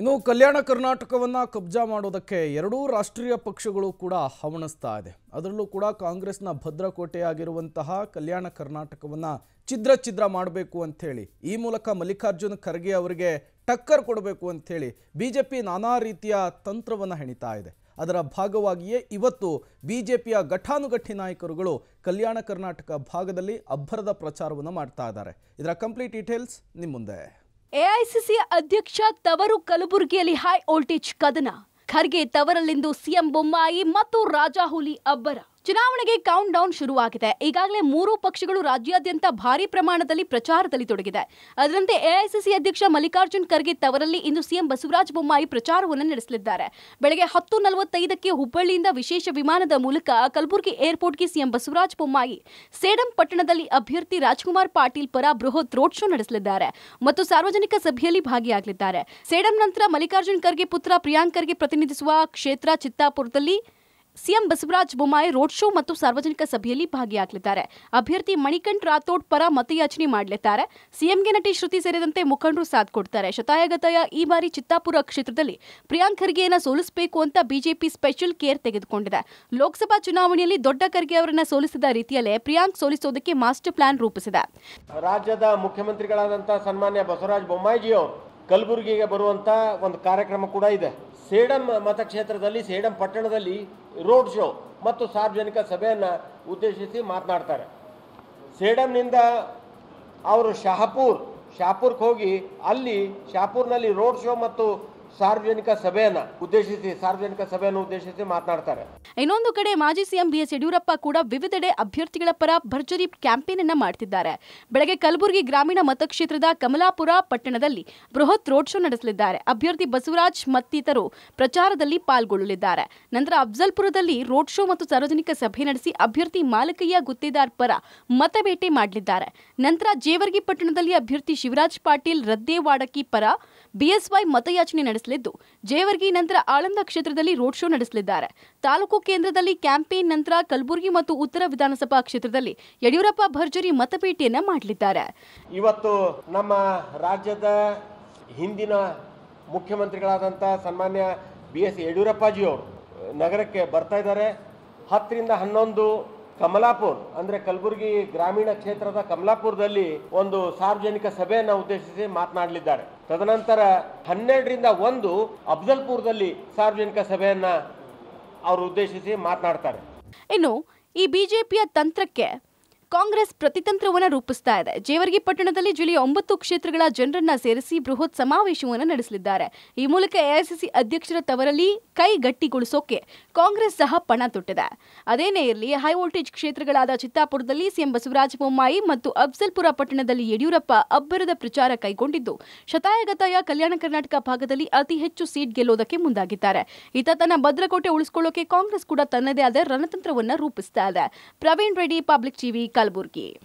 ಇನ್ನು ಕಲ್ಯಾಣ ಕರ್ನಾಟಕವನ್ನು ಕಬ್ಜಾ ಮಾಡೋದಕ್ಕೆ ಎರಡೂ ರಾಷ್ಟ್ರೀಯ ಪಕ್ಷಗಳು ಕೂಡ ಹವಣಿಸ್ತಾ ಇದೆ ಅದರಲ್ಲೂ ಕೂಡ ಕಾಂಗ್ರೆಸ್ನ ಭದ್ರಕೋಟೆಯಾಗಿರುವಂತಹ ಕಲ್ಯಾಣ ಕರ್ನಾಟಕವನ್ನು ಛಿದ್ರ ಛಿದ್ರ ಮಾಡಬೇಕು ಅಂಥೇಳಿ ಈ ಮೂಲಕ ಮಲ್ಲಿಕಾರ್ಜುನ್ ಖರ್ಗೆ ಅವರಿಗೆ ಟಕ್ಕರ್ ಕೊಡಬೇಕು ಅಂಥೇಳಿ ಬಿ ಜೆ ಪಿ ನಾನಾ ರೀತಿಯ ತಂತ್ರವನ್ನು ಹೆಣಿತಾ ಇದೆ ಅದರ ಭಾಗವಾಗಿಯೇ ಇವತ್ತು ಬಿ ಜೆ ಪಿಯ ಘಟಾನುಘಟಿ ನಾಯಕರುಗಳು ಕಲ್ಯಾಣ ಕರ್ನಾಟಕ ಭಾಗದಲ್ಲಿ ಅಬ್ಬರದ ಪ್ರಚಾರವನ್ನು ಮಾಡ್ತಾ ಇದ್ದಾರೆ ಇದರ ಕಂಪ್ಲೀಟ್ ಡೀಟೇಲ್ಸ್ ನಿಮ್ಮ ಮುಂದೆ ಎಐಸಿಸಿ ಅಧ್ಯಕ್ಷ ತವರು ಕಲಬುರಗಿಯಲ್ಲಿ ಹೈ ವೋಲ್ಟೇಜ್ ಕದನ ಖರ್ಗೆ ತವರಲ್ಲಿಂದು ಸಿಎಂ ಬೊಮ್ಮಾಯಿ ಮತ್ತು ರಾಜಾಹುಲಿ ಅಬ್ಬರ ಚುನಾವಣೆಗೆ ಕೌಂಟ್ ಡೌನ್ ಶುರುವಾಗಿದೆ ಈಗಾಗಲೇ ಮೂರು ಪಕ್ಷಗಳು ರಾಜ್ಯಾದ್ಯಂತ ಭಾರಿ ಪ್ರಮಾಣದಲ್ಲಿ ಪ್ರಚಾರದಲ್ಲಿ ತೊಡಗಿದೆ ಅದರಂತೆ ಎಐಸಿಸಿ ಅಧ್ಯಕ್ಷ ಮಲ್ಲಿಕಾರ್ಜುನ್ ಖರ್ಗೆ ತವರಲ್ಲಿ ಇಂದು ಸಿಎಂ ಬಸವರಾಜ ಬೊಮ್ಮಾಯಿ ಪ್ರಚಾರವನ್ನು ನಡೆಸಲಿದ್ದಾರೆ ಬೆಳಗ್ಗೆ ಹತ್ತು ನಲವತ್ತೈದಕ್ಕೆ ಹುಬ್ಬಳ್ಳಿಯಿಂದ ವಿಶೇಷ ವಿಮಾನದ ಮೂಲಕ ಕಲಬುರಗಿ ಏರ್ಪೋರ್ಟ್ಗೆ ಸಿಎಂ ಬಸವರಾಜ ಬೊಮ್ಮಾಯಿ ಸೇಡಂ ಪಟ್ಟಣದಲ್ಲಿ ಅಭ್ಯರ್ಥಿ ರಾಜ್ಕುಮಾರ್ ಪಾಟೀಲ್ ಪರ ಬೃಹತ್ ರೋಡ್ ಶೋ ನಡೆಸಲಿದ್ದಾರೆ ಮತ್ತು ಸಾರ್ವಜನಿಕ ಸಭೆಯಲ್ಲಿ ಭಾಗಿಯಾಗಲಿದ್ದಾರೆ ಸೇಡಂ ನಂತರ ಮಲ್ಲಿಕಾರ್ಜುನ್ ಖರ್ಗೆ ಪುತ್ರ ಪ್ರಿಯಾಂಕ್ ಖರ್ಗೆ ಪ್ರತಿನಿಧಿಸುವ ಕ್ಷೇತ್ರ ಚಿತ್ತಾಪುರದಲ್ಲಿ CM Basavaraj Bommai road show ಮತ್ತು ಸಾರ್ವಜನಿಕ ಸಭೆಯಲ್ಲಿ ಭಾಗಿಯಾಗಲಿದ್ದಾರೆ ಅಭ್ಯರ್ಥಿ ಮಣಿಕಂಠ್ ರಾಥೋಡ್ ಪರ ಮತಯಾಚನೆ ಮಾಡಲಿದ್ದಾರೆ ಸಿಎಂಗೆ ನಟಿ ಶ್ರುತಿ ಸೇರಿದಂತೆ ಮುಖಂಡರು ಸಾಥ್ ಕೊಡ್ತಾರೆ ಶತಾಯಗತಾಯ ಈ ಬಾರಿ ಚಿತ್ತಾಪುರ ಕ್ಷೇತ್ರದಲ್ಲಿ ಪ್ರಿಯಾಂಕ್ ಖರ್ಗೆಯನ್ನ ಸೋಲಿಸಬೇಕು ಅಂತ ಬಿಜೆಪಿ ಸ್ಪೆಷಲ್ ಕೇರ್ ತೆಗೆದುಕೊಂಡಿದೆ ಲೋಕಸಭಾ ಚುನಾವಣೆಯಲ್ಲಿ ದೊಡ್ಡ ಖರ್ಗೆ ಅವರನ್ನ ಸೋಲಿಸಿದ ರೀತಿಯಲ್ಲೇ ಪ್ರಿಯಾಂಕ್ ಸೋಲಿಸೋದಕ್ಕೆ ಮಾಸ್ಟರ್ ಪ್ಲಾನ್ ರೂಪಿಸಿದೆ ರಾಜ್ಯದ ಮುಖ್ಯಮಂತ್ರಿಗಳಾದಂತಹ ಸನ್ಮಾನ್ಯ ಬಸವರಾಜ ಬೊಮ್ಮಾಯಿಜಿಯವರು ಕಲಬುರಗಿಗೆ ಬರುವಂತಹ ಒಂದು ಕಾರ್ಯಕ್ರಮ ಕೂಡ ಇದೆ ಸೇಡಂ ಮತಕ್ಷೇತ್ರದಲ್ಲಿ ಸೇಡಂ ಪಟ್ಟಣದಲ್ಲಿ ರೋಡ್ ಶೋ ಮತ್ತು ಸಾರ್ವಜನಿಕ ಸಭೆಯನ್ನು ಉದ್ದೇಶಿಸಿ ಮಾತನಾಡ್ತಾರೆ ಸೇಡಂನಿಂದ ಅವರು ಶಹಪುರ್ ಶಾಪುರ್ಗೆ ಹೋಗಿ ಅಲ್ಲಿ ಶಾಪುರ್ನಲ್ಲಿ ರೋಡ್ ಶೋ ಮತ್ತು ಸಾರ್ವಜನಿಕ ಸಭೆಯನ್ನ ಉದ್ದೇಶಿಸಿ ಸಾರ್ವಜನಿಕ ಸಭೆಯನ್ನು ಉದ್ದೇಶಿಸಿ ಮಾತನಾಡ್ತಾರೆ ಇನ್ನೊಂದು ಕಡೆ ಮಾಜಿ ಸಿಎಂ ಬಿಎಸ್ ಯಡಿಯೂರಪ್ಪ ಕೂಡ ವಿವಿಧೆಡೆ ಅಭ್ಯರ್ಥಿಗಳ ಪರ ಭರ್ಜರಿ ಕ್ಯಾಂಪೇನ್ ಅನ್ನ ಮಾಡ್ತಿದ್ದಾರೆ ಬೆಳಗ್ಗೆ ಕಲಬುರಗಿ ಗ್ರಾಮೀಣ ಮತಕ್ಷೇತ್ರದ ಕಮಲಾಪುರ ಪಟ್ಟಣದಲ್ಲಿ ಬೃಹತ್ ರೋಡ್ ಶೋ ನಡೆಸಲಿದ್ದಾರೆ ಅಭ್ಯರ್ಥಿ ಬಸವರಾಜ್ ಮತ್ತಿತರು ಪ್ರಚಾರದಲ್ಲಿ ಪಾಲ್ಗೊಳ್ಳಲಿದ್ದಾರೆ ನಂತರ ಅಫ್ಜಲ್ಪುರದಲ್ಲಿ ರೋಡ್ ಶೋ ಮತ್ತು ಸಾರ್ವಜನಿಕ ಸಭೆ ನಡೆಸಿ ಅಭ್ಯರ್ಥಿ ಮಾಲಕಯ್ಯ ಗುತ್ತಿದಾರ್ ಪರ ಮತಬೇಟೆ ಮಾಡಲಿದ್ದಾರೆ ನಂತರ ಜೇವರ್ಗಿ ಪಟ್ಟಣದಲ್ಲಿ ಅಭ್ಯರ್ಥಿ ಶಿವರಾಜ್ ಪಾಟೀಲ್ ರದ್ದೇವಾಡಕಿ ಪರ ಬಿಎಸ್ವೈ ಮತಯಾಚನೆ ನಡೆಸಲಿದ್ದು ಜೇವರ್ಗಿ ನಂತರ ಆಳಂದ ಕ್ಷೇತ್ರದಲ್ಲಿ ರೋಡ್ ಶೋ ನಡೆಸಲಿದ್ದಾರೆ ತಾಲೂಕು ಕೇಂದ್ರದಲ್ಲಿ ಕ್ಯಾಂಪೇನ್ ನಂತರ ಕಲಬುರಗಿ ಮತ್ತು ಉತ್ತರ ವಿಧಾನಸಭಾ ಕ್ಷೇತ್ರದಲ್ಲಿ ಯಡಿಯೂರಪ್ಪ ಭರ್ಜರಿ ಮತಪೇಟೆಯನ್ನ ಮಾಡಲಿದ್ದಾರೆ ಇವತ್ತು ನಮ್ಮ ರಾಜ್ಯದ ಹಿಂದಿನ ಮುಖ್ಯಮಂತ್ರಿಗಳಾದಂಥ ಸನ್ಮಾನ್ಯ ಬಿ ಎಸ್ ನಗರಕ್ಕೆ ಬರ್ತಾ ಇದ್ದಾರೆ ಹತ್ತರಿಂದ ಹನ್ನೊಂದು ಕಮಲಾಪುರ್ ಅಂದ್ರೆ ಕಲಬುರಗಿ ಗ್ರಾಮೀಣ ಕ್ಷೇತ್ರದ ಕಮಲಾಪುರದಲ್ಲಿ ಒಂದು ಸಾರ್ವಜನಿಕ ಸಭೆಯನ್ನ ಉದ್ದೇಶಿಸಿ ಮಾತನಾಡಲಿದ್ದಾರೆ ತದನಂತರ ಹನ್ನೆರಡರಿಂದ ಒಂದು ಅಫ್ಜಲ್ಪುರದಲ್ಲಿ ಸಾರ್ವಜನಿಕ ಸಭೆಯನ್ನ ಅವರು ಉದ್ದೇಶಿಸಿ ಮಾತನಾಡ್ತಾರೆ ಇನ್ನು ಈ ಬಿಜೆಪಿಯ ತಂತ್ರಕ್ಕೆ ಕಾಂಗ್ರೆಸ್ ಪ್ರತಿತಂತ್ರವನ್ನು ರೂಪಿಸ್ತಾ ಇದೆ ಜೇವರ್ಗಿ ಪಟ್ಟಣದಲ್ಲಿ ಜಿಲ್ಲೆಯ ಒಂಬತ್ತು ಕ್ಷೇತ್ರಗಳ ಜನರನ್ನ ಸೇರಿಸಿ ಬೃಹತ್ ಸಮಾವೇಶವನ್ನು ನಡೆಸಲಿದ್ದಾರೆ ಈ ಮೂಲಕ ಎಐಸಿಸಿ ಅಧ್ಯಕ್ಷರ ತವರಲ್ಲಿ ಕೈ ಗಟ್ಟಿಗೊಳಿಸೋಕೆ ಕಾಂಗ್ರೆಸ್ ಸಹ ಪಣ ತೊಟ್ಟಿದೆ ಅದೇನೇ ಇರಲಿ ಹೈ ವೋಲ್ಟೇಜ್ ಕ್ಷೇತ್ರಗಳಾದ ಚಿತ್ತಾಪುರದಲ್ಲಿ ಸಿಎಂ ಬಸವರಾಜ ಬೊಮ್ಮಾಯಿ ಮತ್ತು ಅಫ್ಜಲ್ಪುರ ಪಟ್ಟಣದಲ್ಲಿ ಯಡಿಯೂರಪ್ಪ ಅಬ್ಬರದ ಪ್ರಚಾರ ಕೈಗೊಂಡಿದ್ದು ಶತಾಯಗತಾಯ ಕಲ್ಯಾಣ ಕರ್ನಾಟಕ ಭಾಗದಲ್ಲಿ ಅತಿ ಹೆಚ್ಚು ಸೀಟ್ ಗೆಲ್ಲೋದಕ್ಕೆ ಮುಂದಾಗಿದ್ದಾರೆ ಈತ ತನ್ನ ಭದ್ರಕೋಟೆ ಉಳಿಸಿಕೊಳ್ಳೋಕೆ ಕಾಂಗ್ರೆಸ್ ಕೂಡ ತನ್ನದೇ ಆದ ರಣತಂತ್ರವನ್ನು ರೂಪಿಸ್ತಾ ಇದೆ ಪ್ರವೀಣ್ ರೆಡ್ಡಿ ಪಬ್ಲಿಕ್ ಟಿವಿ कलबुर्गी